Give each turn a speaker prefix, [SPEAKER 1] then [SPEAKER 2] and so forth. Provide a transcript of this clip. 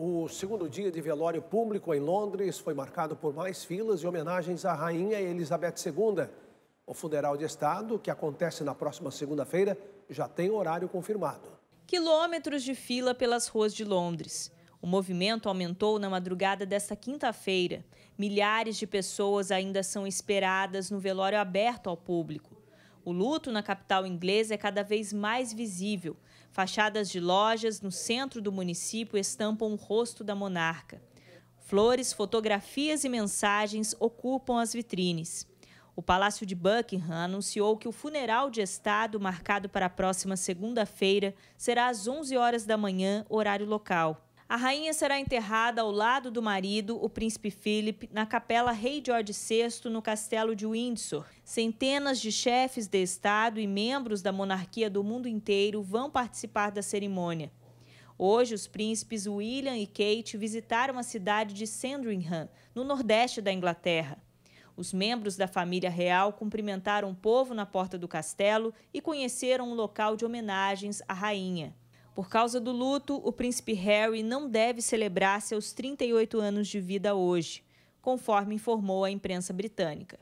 [SPEAKER 1] O segundo dia de velório público em Londres foi marcado por mais filas e homenagens à Rainha Elizabeth II. O funeral de Estado, que acontece na próxima segunda-feira, já tem horário confirmado.
[SPEAKER 2] Quilômetros de fila pelas ruas de Londres. O movimento aumentou na madrugada desta quinta-feira. Milhares de pessoas ainda são esperadas no velório aberto ao público. O luto na capital inglesa é cada vez mais visível. Fachadas de lojas no centro do município estampam o rosto da monarca. Flores, fotografias e mensagens ocupam as vitrines. O Palácio de Buckingham anunciou que o funeral de Estado, marcado para a próxima segunda-feira, será às 11 horas da manhã, horário local. A rainha será enterrada ao lado do marido, o príncipe Philip, na capela Rei George VI, no castelo de Windsor. Centenas de chefes de Estado e membros da monarquia do mundo inteiro vão participar da cerimônia. Hoje, os príncipes William e Kate visitaram a cidade de Sandringham, no nordeste da Inglaterra. Os membros da família real cumprimentaram o povo na porta do castelo e conheceram um local de homenagens à rainha. Por causa do luto, o príncipe Harry não deve celebrar seus 38 anos de vida hoje, conforme informou a imprensa britânica.